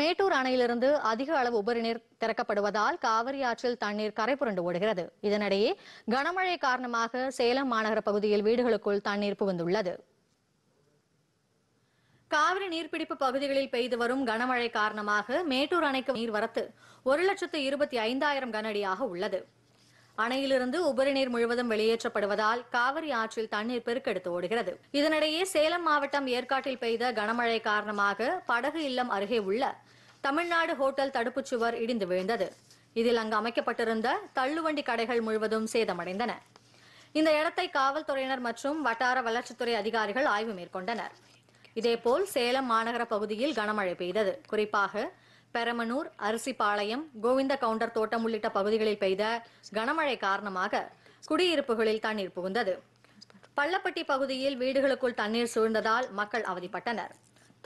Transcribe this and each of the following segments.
மேட்டூர் அணையிலிருந்து அதிக அளவு உபரிநீர் திறக்கப்படுவதால் காவிரி ஆற்றில் தண்ணீர் கரைபுரண்டு ஓடுகிறது இதனிடையே கனமழை காரணமாக சேலம் மாநகர பகுதியில் வீடுகளுக்குள் தண்ணீர் புகுந்துள்ளது காவிரி நீர்பிடிப்பு பகுதிகளில் பெய்து வரும் கனமழை காரணமாக மேட்டூர் அணைக்கு நீர்வரத்து ஒரு லட்சத்து இருபத்தி ஐந்தாயிரம் கனஅடியாக உள்ளது அணையிலிருந்து உபரி நீர் முழுவதும் வெளியேற்றப்படுவதால் காவிரி ஆற்றில் தண்ணீர் பெருக்கெடுத்து ஓடுகிறது இதனிடையே சேலம் மாவட்டம் ஏற்காட்டில் பெய்த கனமழை காரணமாக படகு இல்லம் அருகே உள்ள தமிழ்நாடு ஹோட்டல் தடுப்புச் சுவர் இடிந்து விழுந்தது இதில் அங்கு அமைக்கப்பட்டிருந்த தள்ளுவண்டி கடைகள் முழுவதும் சேதமடைந்தன இந்த இடத்தை காவல்துறையினர் மற்றும் வட்டார வளர்ச்சித்துறை அதிகாரிகள் ஆய்வு மேற்கொண்டனர் இதேபோல் சேலம் மாநகர பகுதியில் கனமழை பெய்தது குறிப்பாக பெரமனூர் அரிசிபாளையம் கோவிந்த கவுண்டர் தோட்டம் உள்ளிட்ட பகுதிகளில் பெய்த கனமழை காரணமாக குடியிருப்புகளில் தண்ணீர் புகுந்தது பள்ளப்பட்டி பகுதியில் வீடுகளுக்குள் தண்ணீர் சூழ்ந்ததால் மக்கள் அவதிப்பட்டனர்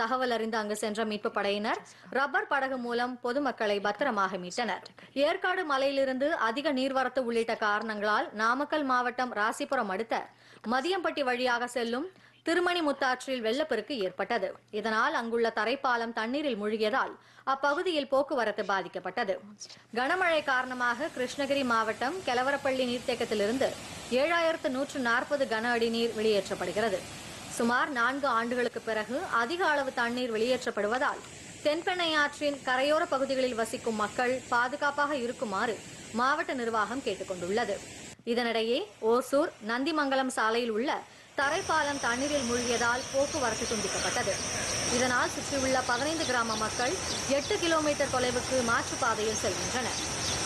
தகவல் அறிந்து அங்கு சென்ற மீட்பு படையினர் ரப்பர் படகு மூலம் பொதுமக்களை பத்திரமாக மீட்டனர் ஏற்காடு மலையிலிருந்து அதிக நீர்வரத்து உள்ளிட்ட காரணங்களால் நாமக்கல் மாவட்டம் ராசிபுரம் அடுத்த மதியம்பட்டி வழியாக செல்லும் திருமணி முத்தாற்றில் வெள்ளப்பெருக்கு ஏற்பட்டது இதனால் அங்குள்ள தரைப்பாலம் தண்ணீரில் மூழ்கியதால் அப்பகுதியில் போக்குவரத்து பாதிக்கப்பட்டது கனமழை காரணமாக கிருஷ்ணகிரி மாவட்டம் கெலவரப்பள்ளி நீர்த்தேக்கத்திலிருந்து ஏழாயிரத்து நூற்று நாற்பது கன அடி நீர் வெளியேற்றப்படுகிறது சுமார் நான்கு ஆண்டுகளுக்கு பிறகு அதிக அளவு தண்ணீர் வெளியேற்றப்படுவதால் தென்பெண்ணையாற்றின் கரையோர பகுதிகளில் வசிக்கும் மக்கள் பாதுகாப்பாக இருக்குமாறு மாவட்ட நிர்வாகம் கேட்டுக்கொண்டுள்ளது இதனிடையே ஓசூர் நந்திமங்கலம் சாலையில் உள்ள தரைப்பாலம் தண்ணீரில் மூழ்கியதால் போக்குவரத்து துண்டிக்கப்பட்டது இதனால் சுற்றியுள்ள பதினைந்து கிராம மக்கள் எட்டு கிலோமீட்டர் தொலைவுக்கு மாற்றுப்பாதையில் செல்கின்றனர்